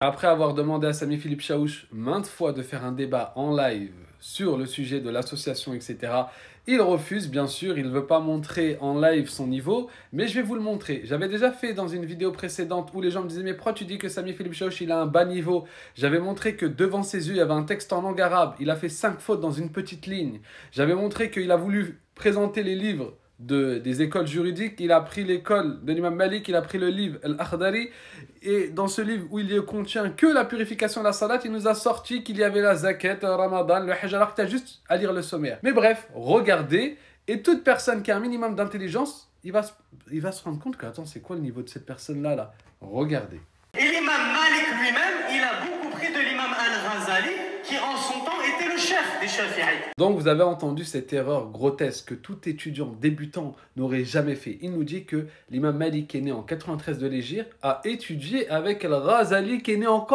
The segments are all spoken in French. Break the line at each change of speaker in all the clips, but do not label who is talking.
Après avoir demandé à Samy Philippe Chaouch maintes fois de faire un débat en live sur le sujet de l'association, etc., il refuse, bien sûr, il ne veut pas montrer en live son niveau, mais je vais vous le montrer. J'avais déjà fait dans une vidéo précédente où les gens me disaient « Mais pourquoi tu dis que Samy Philippe Chaouch, il a un bas niveau ?» J'avais montré que devant ses yeux, il y avait un texte en langue arabe, il a fait cinq fautes dans une petite ligne. J'avais montré qu'il a voulu présenter les livres des écoles juridiques, il a pris l'école de l'imam Malik, il a pris le livre Al-Akhdari, et dans ce livre où il ne contient que la purification de la salat, il nous a sorti qu'il y avait la zakat, le ramadan, le hajj, alors que tu juste à lire le sommaire. Mais bref, regardez, et toute personne qui a un minimum d'intelligence, il va, il va se rendre compte que, attends, c'est quoi le niveau de cette personne-là, là Regardez. Et l'imam Malik lui-même, il a beaucoup pris de l'imam Al-Ghazali, qui en donc vous avez entendu cette erreur grotesque que tout étudiant débutant n'aurait jamais fait. Il nous dit que l'imam Malik est né en 93 de Légir a étudié avec al razali qui est né en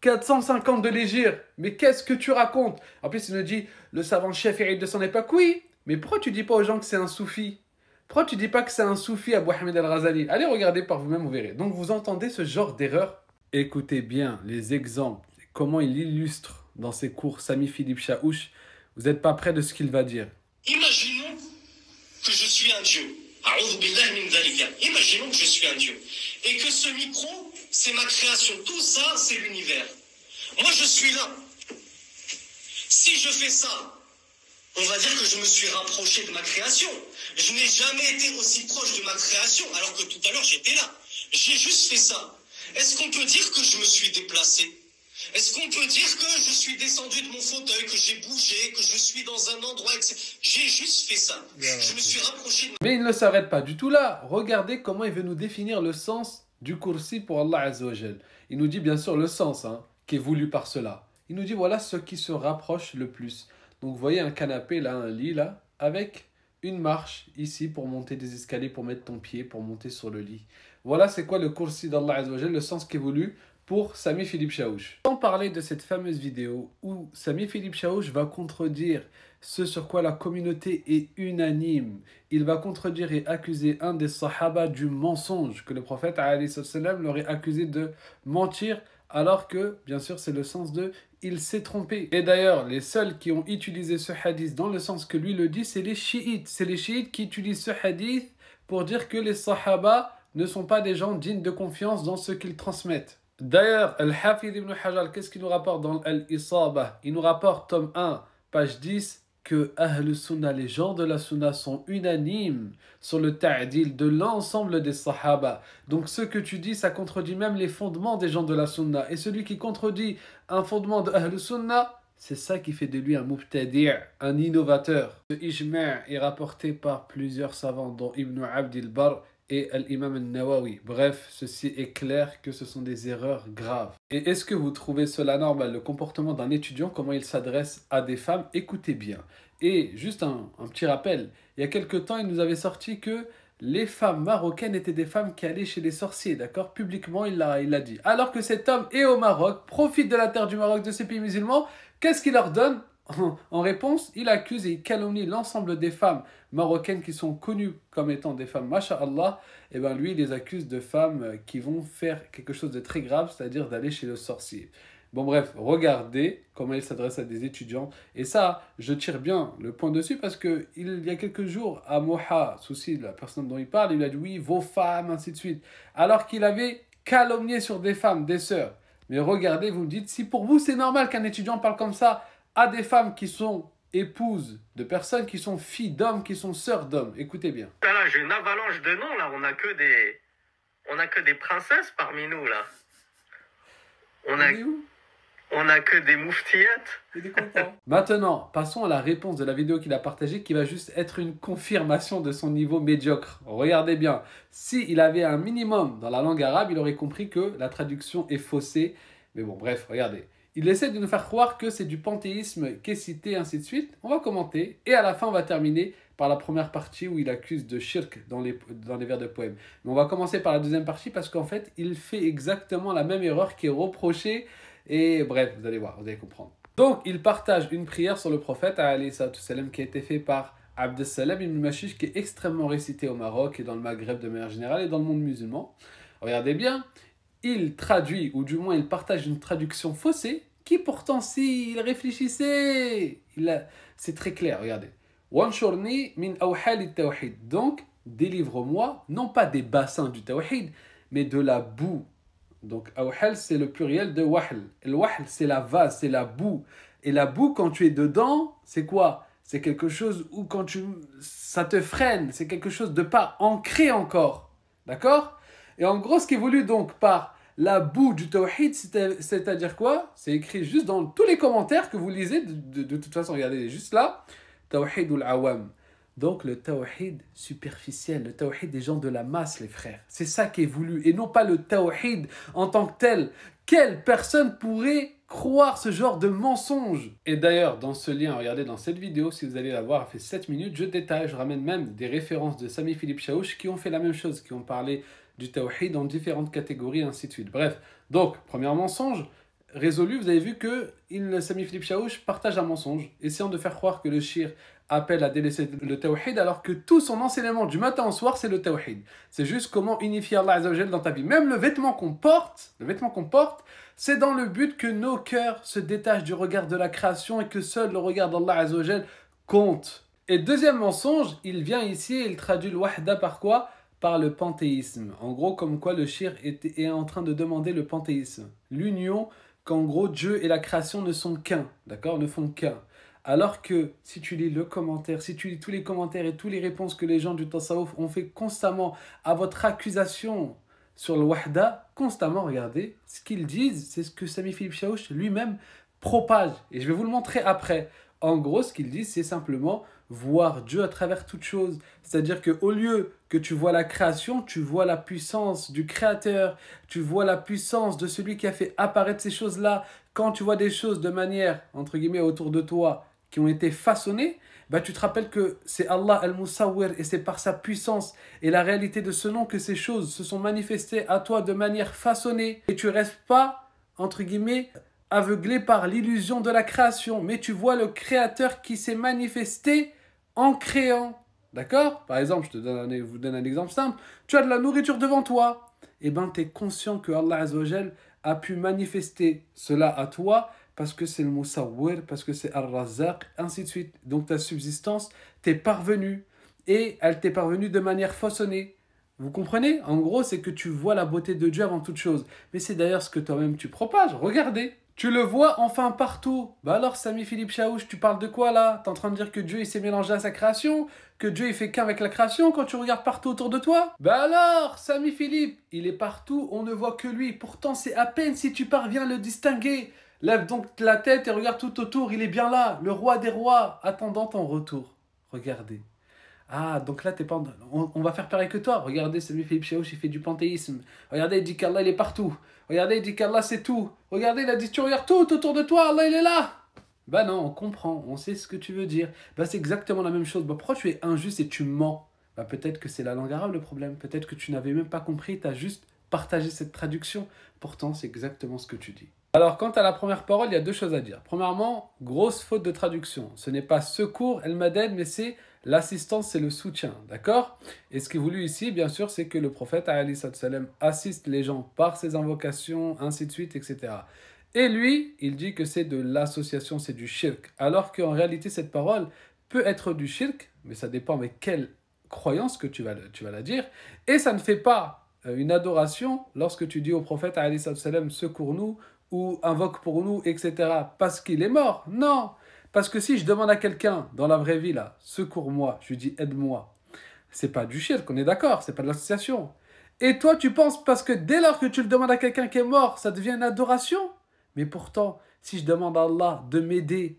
450 de Légir. Mais qu'est-ce que tu racontes En plus, il nous dit le savant chef Shafi'i de son époque. Oui, mais pourquoi tu dis pas aux gens que c'est un soufi Pourquoi tu dis pas que c'est un soufi à Hamid al razali Allez regarder par vous-même, vous verrez. Donc vous entendez ce genre d'erreur Écoutez bien les exemples, comment il illustre dans ses cours Sami-Philippe chaouche vous n'êtes pas près de ce qu'il va dire. Imaginons que je suis un dieu. Imaginons que je suis un dieu. Et que ce micro, c'est ma création. Tout ça, c'est l'univers. Moi, je suis là. Si je fais ça, on va dire que je me suis rapproché de ma création. Je n'ai jamais été aussi proche de ma création, alors que tout à l'heure, j'étais là. J'ai juste fait ça. Est-ce qu'on peut dire que je me suis déplacé est-ce qu'on peut dire que je suis descendu de mon fauteuil, que j'ai bougé, que je suis dans un endroit, J'ai juste fait ça. je me suis rapproché de... Mais il ne s'arrête pas du tout là. Regardez comment il veut nous définir le sens du kursi pour Allah Azzawajal. Il nous dit bien sûr le sens hein, qui est voulu par cela. Il nous dit voilà ce qui se rapproche le plus. Donc vous voyez un canapé là, un lit là, avec une marche ici pour monter des escaliers, pour mettre ton pied, pour monter sur le lit. Voilà c'est quoi le kursi d'Allah Azzawajal, le sens qui est voulu pour Sami Philippe Chaouch. Sans parler de cette fameuse vidéo où Sami Philippe Chaouch va contredire ce sur quoi la communauté est unanime. Il va contredire et accuser un des Sahaba du mensonge que le prophète l'aurait accusé de mentir alors que, bien sûr, c'est le sens de il s'est trompé. Et d'ailleurs, les seuls qui ont utilisé ce hadith dans le sens que lui le dit, c'est les chiites. C'est les chiites qui utilisent ce hadith pour dire que les Sahaba ne sont pas des gens dignes de confiance dans ce qu'ils transmettent. D'ailleurs, Al-Hafid ibn Hajar, qu'est-ce qu'il nous rapporte dans Al-Isabah Il nous rapporte, tome 1, page 10, que Ahl Sunnah, les gens de la Sunna, sont unanimes sur le ta'dil de l'ensemble des Sahaba. Donc ce que tu dis, ça contredit même les fondements des gens de la Sunna. Et celui qui contredit un fondement de Ahl Sunnah, c'est ça qui fait de lui un mubtadi', un innovateur. Ce ijma' est rapporté par plusieurs savants, dont Ibn Abd al-Bar et l'imam al-Nawawi. Bref, ceci est clair que ce sont des erreurs graves. Et est-ce que vous trouvez cela normal, le comportement d'un étudiant, comment il s'adresse à des femmes Écoutez bien. Et juste un, petit rappel, il y a quelques temps, il nous avait sorti que les femmes marocaines étaient des femmes qui allaient chez les sorciers, d'accord Publiquement, il l'a dit. Alors que cet homme est au Maroc, profite de la terre du Maroc, de ces pays musulmans, qu'est-ce qu'il leur donne En réponse, il accuse et il calomnie l'ensemble des femmes marocaines qui sont connues comme étant des femmes, masha'Allah, et eh bien lui, il les accuse de femmes euh, qui vont faire quelque chose de très grave, c'est-à-dire d'aller chez le sorcier. Bon bref, regardez comment il s'adresse à des étudiants. Et ça, je tire bien le point dessus parce que il y a quelques jours, à Moha, souci de la personne dont il parle, il a dit oui, vos femmes, ainsi de suite. Alors qu'il avait calomnié sur des femmes, des sœurs. Mais regardez, vous me dites, si pour vous c'est normal qu'un étudiant parle comme ça à des femmes qui sont épouses de personnes qui sont filles d'hommes, qui sont sœurs d'hommes. Écoutez bien. là, j'ai une avalanche de noms là, on a que des on a que des princesses parmi nous là. On a on a que des mouftillettes. Maintenant, passons à la réponse de la vidéo qu'il a partagée qui va juste être une confirmation de son niveau médiocre. Regardez bien, s'il il avait un minimum dans la langue arabe, il aurait compris que la traduction est faussée. Mais bon, bref, regardez. Il essaie de nous faire croire que c'est du panthéisme qu'est ainsi de suite. On va commenter et à la fin, on va terminer par la première partie où il accuse de shirk dans les, dans les vers de poème. Mais on va commencer par la deuxième partie parce qu'en fait, il fait exactement la même erreur qui est reprochée. Et bref, vous allez voir, vous allez comprendre. Donc, il partage une prière sur le prophète, qui a été fait par Abdessalem une Mashish, qui est extrêmement récité au Maroc et dans le Maghreb de manière générale et dans le monde musulman. Regardez bien, il traduit, ou du moins il partage une traduction faussée qui pourtant s'il réfléchissait, c'est très clair, regardez. Donc, délivre-moi, non pas des bassins du tawhid, mais de la boue. Donc, awhal, c'est le pluriel de wahl. Le wahl, c'est la vase, c'est la boue. Et la boue, quand tu es dedans, c'est quoi C'est quelque chose où quand tu... ça te freine, c'est quelque chose de pas ancré encore. D'accord Et en gros, ce qui est voulu donc par la boue du tawhid, c'est-à-dire quoi C'est écrit juste dans tous les commentaires que vous lisez, de, toute façon, regardez juste là, tawhid ou awam. Donc le tawhid superficiel, le tawhid des gens de la masse, les frères. C'est ça qui est voulu, et non pas le tawhid en tant que tel. Quelle personne pourrait croire ce genre de mensonge Et d'ailleurs, dans ce lien, regardez dans cette vidéo, si vous allez la voir, elle fait 7 minutes, je détaille, je ramène même des références de Sami Philippe Chaouch qui ont fait la même chose, qui ont parlé du tawhid en différentes catégories, ainsi de suite. Bref, donc, premier mensonge résolu, vous avez vu que il, Sami Philippe chaouche partage un mensonge, essayant de faire croire que le shir appelle à délaisser le tawhid, alors que tout son enseignement du matin au soir, c'est le tawhid. C'est juste comment unifier Allah Azzawajal dans ta vie. Même le vêtement qu'on porte, le vêtement qu'on porte, c'est dans le but que nos cœurs se détachent du regard de la création et que seul le regard d'Allah Azzawajal compte. Et deuxième mensonge, il vient ici et il traduit le wahda par quoi par le panthéisme. En gros, comme quoi le shir est, en train de demander le panthéisme. L'union qu'en gros Dieu et la création ne sont qu'un, d'accord Ne font qu'un. Alors que si tu lis le commentaire, si tu lis tous les commentaires et toutes les réponses que les gens du Tasawwuf ont fait constamment à votre accusation sur le Wahda, constamment, regardez, ce qu'ils disent, c'est ce que Sami Philippe Chaouch lui-même propage. Et je vais vous le montrer après. En gros, ce qu'ils disent, c'est simplement voir Dieu à travers toute chose. C'est-à-dire qu'au lieu que tu vois la création, tu vois la puissance du Créateur, tu vois la puissance de celui qui a fait apparaître ces choses-là. Quand tu vois des choses de manière, entre guillemets, autour de toi, qui ont été façonnées, bah, tu te rappelles que c'est Allah al-Musawwir et c'est par sa puissance et la réalité de ce nom que ces choses se sont manifestées à toi de manière façonnée et tu ne restes pas, entre guillemets, aveuglé par l'illusion de la création, mais tu vois le Créateur qui s'est manifesté en créant. D'accord Par exemple, je te donne un, vous donne un exemple simple. Tu as de la nourriture devant toi. et eh ben, tu es conscient que Allah a pu manifester cela à toi parce que c'est le Moussawir, parce que c'est al razak ainsi de suite. Donc ta subsistance t'est parvenue et elle t'est parvenue de manière façonnée. Vous comprenez En gros, c'est que tu vois la beauté de Dieu avant toute chose. Mais c'est d'ailleurs ce que toi-même tu propages. Regardez, tu le vois enfin partout. Bah alors, Samy Philippe Chaouche, tu parles de quoi là T'es en train de dire que Dieu il s'est mélangé à sa création Que Dieu il fait qu'un avec la création quand tu regardes partout autour de toi Bah alors, Samy Philippe, il est partout, on ne voit que lui. Pourtant, c'est à peine si tu parviens à le distinguer. Lève donc la tête et regarde tout autour, il est bien là, le roi des rois, attendant ton retour. Regardez. Ah, donc là, t'es pas. On, va faire pareil que toi. Regardez, celui Philippe Chéouch, il fait du panthéisme. Regardez, il dit qu'Allah, il est partout. Regardez, il dit qu'Allah, c'est tout. Regardez, il a dit Tu regardes tout autour de toi, Allah, il est là. Bah non, on comprend, on sait ce que tu veux dire. Bah c'est exactement la même chose. Bah pourquoi tu es injuste et tu mens Bah peut-être que c'est la langue arabe le problème. Peut-être que tu n'avais même pas compris, t'as juste partagé cette traduction. Pourtant, c'est exactement ce que tu dis. Alors, quant à la première parole, il y a deux choses à dire. Premièrement, grosse faute de traduction. Ce n'est pas secours, El Maded, mais c'est L'assistance, c'est le soutien, d'accord Et ce qui est voulu ici, bien sûr, c'est que le prophète salam, assiste les gens par ses invocations, ainsi de suite, etc. Et lui, il dit que c'est de l'association, c'est du shirk. Alors qu'en réalité, cette parole peut être du shirk, mais ça dépend mais quelle croyance que tu vas, tu vas la dire. Et ça ne fait pas euh, une adoration lorsque tu dis au prophète salam, secours-nous ou invoque pour nous, etc. Parce qu'il est mort. Non parce que si je demande à quelqu'un dans la vraie vie, là, secours-moi, je lui dis aide-moi, c'est pas du chiel qu'on est d'accord, c'est pas de l'association. Et toi, tu penses parce que dès lors que tu le demandes à quelqu'un qui est mort, ça devient une adoration Mais pourtant, si je demande à Allah de m'aider,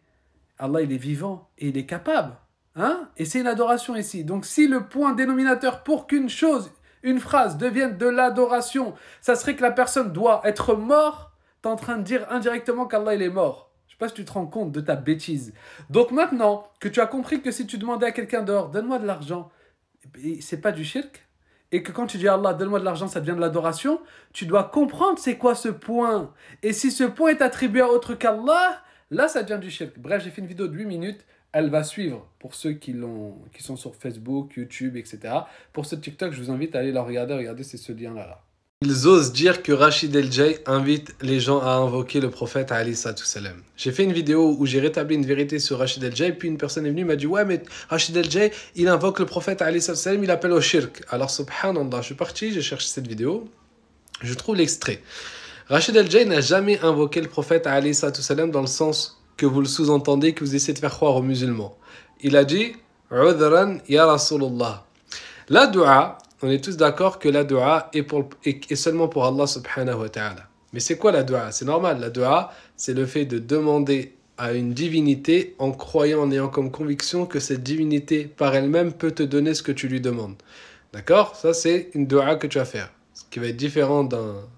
Allah, il est vivant et il est capable. Hein et c'est une adoration ici. Donc si le point dénominateur pour qu'une chose, une phrase devienne de l'adoration, ça serait que la personne doit être mort, es en train de dire indirectement qu'Allah, il est mort sais pas si tu te rends compte de ta bêtise. Donc maintenant que tu as compris que si tu demandais à quelqu'un d'or, donne-moi de l'argent, c'est pas du shirk, et que quand tu dis à Allah, donne-moi de l'argent, ça devient de l'adoration, tu dois comprendre c'est quoi ce point. Et si ce point est attribué à autre qu'Allah, là ça devient du shirk. Bref, j'ai fait une vidéo de 8 minutes, elle va suivre pour ceux qui, qui sont sur Facebook, YouTube, etc. Pour ce TikTok, je vous invite à aller la regarder, regardez c'est ce lien-là. là. Ils osent dire que Rachid El Jay invite les gens à invoquer le prophète Ali salam. J'ai fait une vidéo où j'ai rétabli une vérité sur Rachid El Jay, puis une personne est venue m'a dit "Ouais, mais Rachid El Jay, il invoque le prophète Ali salam, il appelle au shirk." Alors subhanallah, je suis parti, j'ai cherché cette vidéo. Je trouve l'extrait. Rachid El Jay n'a jamais invoqué le prophète Ali salam dans le sens que vous le sous-entendez que vous essayez de faire croire aux musulmans. Il a dit "Udran ya Rasulullah." La dua on est tous d'accord que la dua est, pour, seulement pour Allah subhanahu wa ta'ala. Mais c'est quoi la dua C'est normal, la dua, c'est le fait de demander à une divinité en croyant, en ayant comme conviction que cette divinité par elle-même peut te donner ce que tu lui demandes. D'accord Ça, c'est une dua que tu vas faire. Ce qui va être différent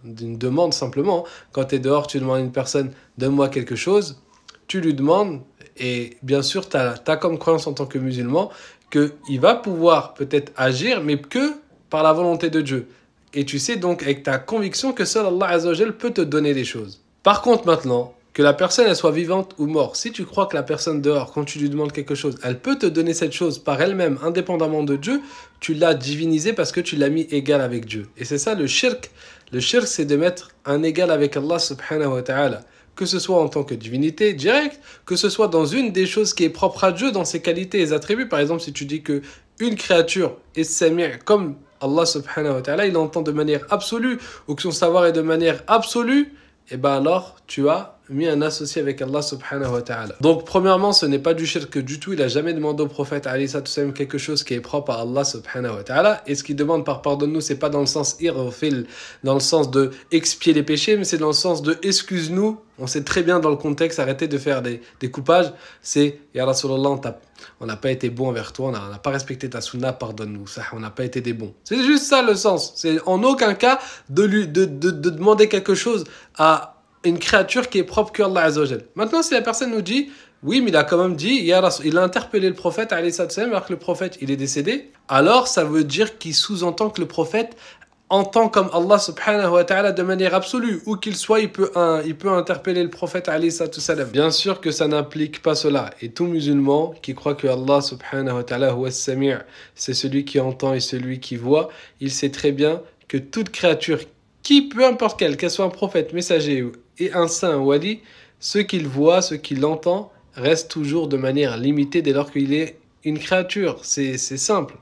d'une demande simplement. Quand tu es dehors, tu demandes à une personne Donne-moi quelque chose. Tu lui demandes, et bien sûr, tu as, as, comme croyance en tant que musulman qu'il va pouvoir peut-être agir, mais que par la volonté de Dieu. Et tu sais donc avec ta conviction que seul Allah Azzawajal peut te donner des choses. Par contre maintenant, que la personne soit vivante ou morte, si tu crois que la personne dehors, quand tu lui demandes quelque chose, elle peut te donner cette chose par elle-même, indépendamment de Dieu, tu l'as divinisé parce que tu l'as mis égal avec Dieu. Et c'est ça le shirk. Le shirk, c'est de mettre un égal avec Allah subhanahu wa ta'ala. Que ce soit en tant que divinité directe, que ce soit dans une des choses qui est propre à Dieu, dans ses qualités et attributs. Par exemple, si tu dis que une créature est semi comme Allah subhanahu wa ta'ala, il entend de manière absolue, ou que son savoir est de manière absolue, et eh bien alors tu as mis un associé avec Allah subhanahu wa ta'ala. Donc premièrement, ce n'est pas du que du tout, il a jamais demandé au prophète salam quelque chose qui est propre à Allah subhanahu wa ta'ala et ce qu'il demande par pardonne-nous, c'est pas dans le sens irrefil dans le sens de expier les péchés, mais c'est dans le sens de excuse-nous. On sait très bien dans le contexte, arrêtez de faire des, des coupages, c'est Ya Rasulallah, on n'a pas été bon envers toi, on n'a pas respecté ta sunna, pardonne-nous, ça, on n'a pas été des bons. C'est juste ça le sens. C'est en aucun cas de, lui, de, de demander quelque chose à une créature qui est propre que Allah Azzawajal. Maintenant, si la personne nous dit, oui, mais il a quand même dit, il a interpellé le prophète, alors que le prophète, il est décédé, alors ça veut dire qu'il sous-entend que le prophète entend comme Allah subhanahu wa ta'ala de manière absolue. Où qu'il soit, il peut, il peut interpeller le prophète Bien sûr que ça n'implique pas cela. Et tout musulman qui croit que Allah subhanahu wa ta'ala c'est celui qui entend et celui qui voit, il sait très bien que toute créature qui, peu importe quel, qu'elle soit un prophète, messager et un saint ou wali, ce qu'il voit, ce qu'il entend, reste toujours de manière limitée dès lors qu'il est une créature. C'est simple.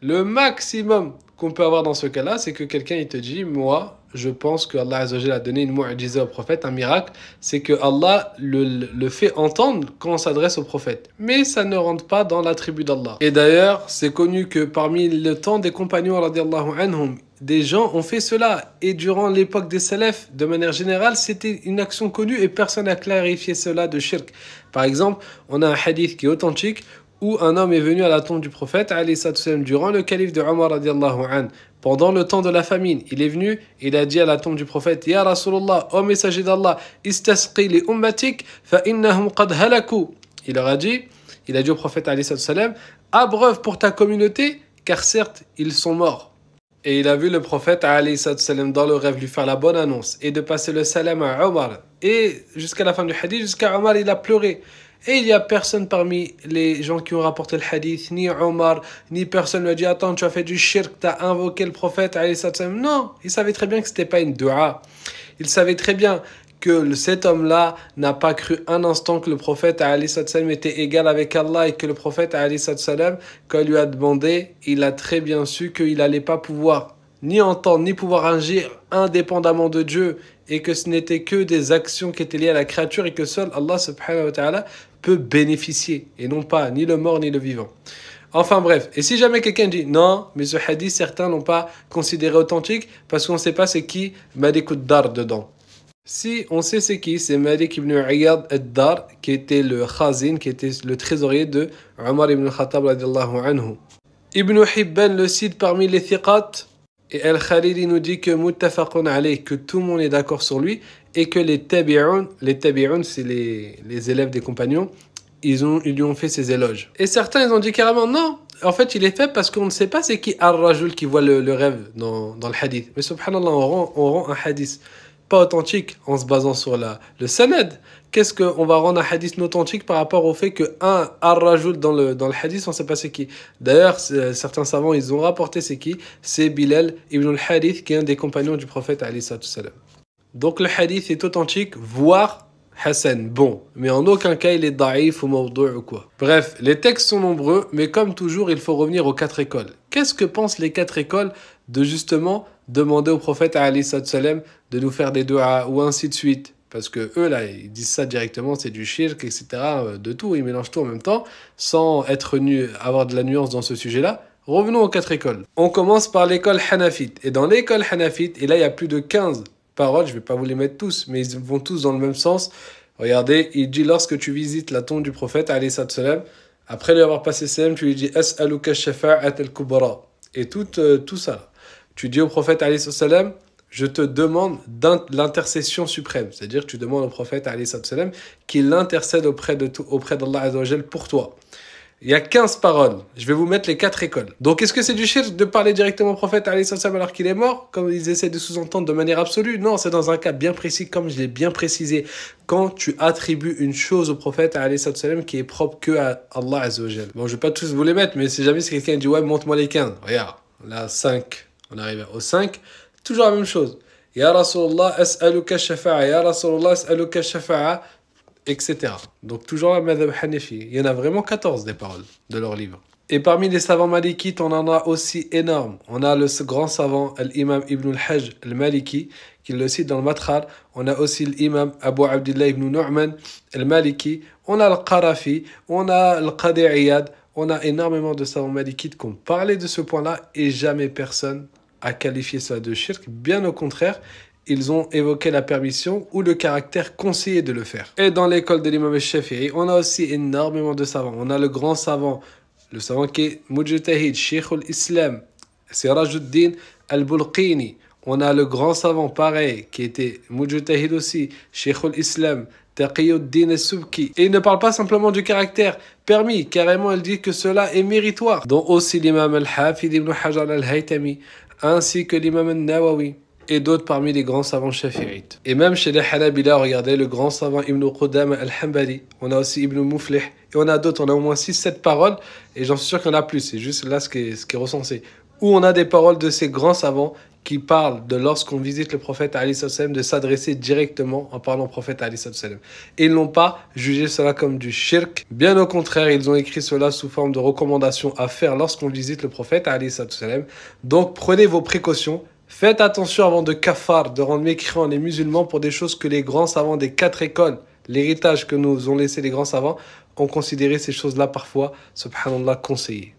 Le maximum qu'on peut avoir dans ce cas-là, c'est que quelqu'un il te dit Moi, je pense que Allah a donné une mu'jiza au prophète, un miracle, c'est que Allah le, fait entendre quand on s'adresse au prophète. Mais ça ne rentre pas dans l'attribut d'Allah. Et d'ailleurs, c'est connu que parmi le temps des compagnons, anhum, des gens ont fait cela. Et durant l'époque des salafs, de manière générale, c'était une action connue et personne n'a clarifié cela de shirk. Par exemple, on a un hadith qui est authentique où un homme est venu à la tombe du prophète durant le calife de Omar pendant le temps de la famine. Il est venu, il a dit à la tombe du prophète Ya Rasulullah, ô messager d'Allah, istasqi li ummatik fa qad Il leur a dit, il a dit au prophète abreuve pour ta communauté, car certes, ils sont morts. Et il a vu le prophète salam, dans le rêve lui faire la bonne annonce et de passer le salam à Omar. Et jusqu'à la fin du hadith, jusqu'à Omar, il a pleuré. Et il n'y a personne parmi les gens qui ont rapporté le hadith, ni Omar, ni personne ne lui a dit Attends, tu as fait du shirk, tu as invoqué le prophète. Non, il savait très bien que ce n'était pas une dua. Il savait très bien que cet homme-là n'a pas cru un instant que le prophète sallam était égal avec Allah et que le prophète sallam, quand il lui a demandé, il a très bien su qu'il n'allait pas pouvoir ni entendre ni pouvoir agir indépendamment de Dieu et que ce n'était que des actions qui étaient liées à la créature et que seul Allah peut bénéficier et non pas ni le mort ni le vivant. Enfin bref, et si jamais quelqu'un dit non, mais ce hadith certains n'ont pas considéré authentique parce qu'on ne sait pas c'est qui de Dar dedans. Si on sait c'est qui, c'est Malik ibn Ayyad al-Dar, qui était le khazin, qui était le trésorier de Omar ibn Khattab radiallahu anhu. Ibn Hibban le cite parmi les thiqat, et Al-Khalili nous dit que Mutafaqun alayh, que tout le monde est d'accord sur lui, et que les tabi'un, les tabi'un c'est les, les, élèves des compagnons, ils, ont, ils lui ont fait ses éloges. Et certains, ils ont dit carrément non, en fait, il est fait parce qu'on ne sait pas c'est qui Ar-Rajul qui voit le, le rêve dans, dans, le hadith. Mais subhanallah, on on rend un hadith authentique en se basant sur la, le sanad, qu'est-ce qu'on va rendre un hadith authentique par rapport au fait que un rajoute dans le, dans le hadith, on ne sait pas c'est qui. D'ailleurs, euh, certains savants, ils ont rapporté c'est qui C'est Bilal ibn al-Hadith, qui est un des compagnons du prophète. Donc le hadith est authentique, voire Hassan bon, mais en aucun cas il est daïf ou ou quoi. Bref, les textes sont nombreux, mais comme toujours, il faut revenir aux quatre écoles. Qu'est-ce que pensent les quatre écoles de justement demander au prophète Ali wasallam de nous faire des doigts ou ainsi de suite parce que eux là, ils disent ça directement, c'est du shirk, etc. Euh, de tout, ils mélangent tout en même temps, sans être nu, avoir de la nuance dans ce sujet-là. Revenons aux quatre écoles. On commence par l'école Hanafite. Et dans l'école Hanafite, et là il y a plus de 15 paroles, je ne vais pas vous les mettre tous, mais ils vont tous dans le même sens. Regardez, il dit lorsque tu visites la tombe du prophète, après lui avoir passé salam, tu lui dis As'aluka shafa'at al-kubara. Et tout, euh, tout ça. Tu dis au prophète, je te demande l'intercession suprême. C'est-à-dire, tu demandes au prophète, qu'il intercède auprès d'Allah auprès pour toi. Il y a 15 paroles. Je vais vous mettre les quatre écoles. Donc, est-ce que c'est du shirk de parler directement au prophète alors qu'il est mort, comme ils essaient de sous-entendre de manière absolue Non, c'est dans un cas bien précis, comme je l'ai bien précisé. Quand tu attribues une chose au prophète qui est propre que à Allah Azzawajal. Bon, je vais pas tous vous les mettre, mais si jamais quelqu'un dit Ouais, montre-moi les 15. Regarde, là, 5. On arrive au 5. Toujours la même chose. Ya Rasulallah, as'aluka shafa'a. Ya shafa'a etc. Donc toujours la madame Hanifi. Il y en a vraiment 14 des paroles de leur livre. Et parmi les savants malikites, on en a aussi énorme. On a le grand savant, l'imam Ibn al-Hajj al-Maliki, qui le cite dans le Matkhar On a aussi l'imam Abu Abdullah ibn Nu'man al-Maliki. On a le on a le Qadi'iyad. On a énormément de savants malikites qui ont parlé de ce point-là et jamais personne a qualifié cela de shirk. Bien au contraire, ils ont évoqué la permission ou le caractère conseillé de le faire. Et dans l'école de l'imam Shafi'i, on a aussi énormément de savants. On a le grand savant, le savant qui est Mujtahid, Sheikh al-Islam, Sirajuddin al-Bulqini. On a le grand savant, pareil, qui était Mujtahid aussi, Sheikh al-Islam, Taqiyuddin al-Subki. Et il ne parle pas simplement du caractère permis, carrément il dit que cela est méritoire. Dont aussi l'imam al-Hafid ibn Hajar al-Haytami, ainsi que l'imam al-Nawawi et d'autres parmi les grands savants shafi'ites. Et même chez les Hanabila, regardez le grand savant Ibn Qudam al-Hambali, on a aussi Ibn Al-Muflih. et on a d'autres, on a au moins 6-7 paroles, et j'en suis sûr qu'il y en a plus, c'est juste là ce qui, est, recensé. Où on a des paroles de ces grands savants qui parlent de lorsqu'on visite le prophète Ali de s'adresser directement en parlant au prophète Ali Et ils n'ont pas jugé cela comme du shirk. Bien au contraire, ils ont écrit cela sous forme de recommandations à faire lorsqu'on visite le prophète Ali Donc prenez vos précautions Faites attention avant de cafard, de rendre mécréants les musulmans pour des choses que les grands savants des quatre écoles, l'héritage que nous ont laissé les grands savants, ont considéré ces choses-là parfois, subhanallah, conseillées.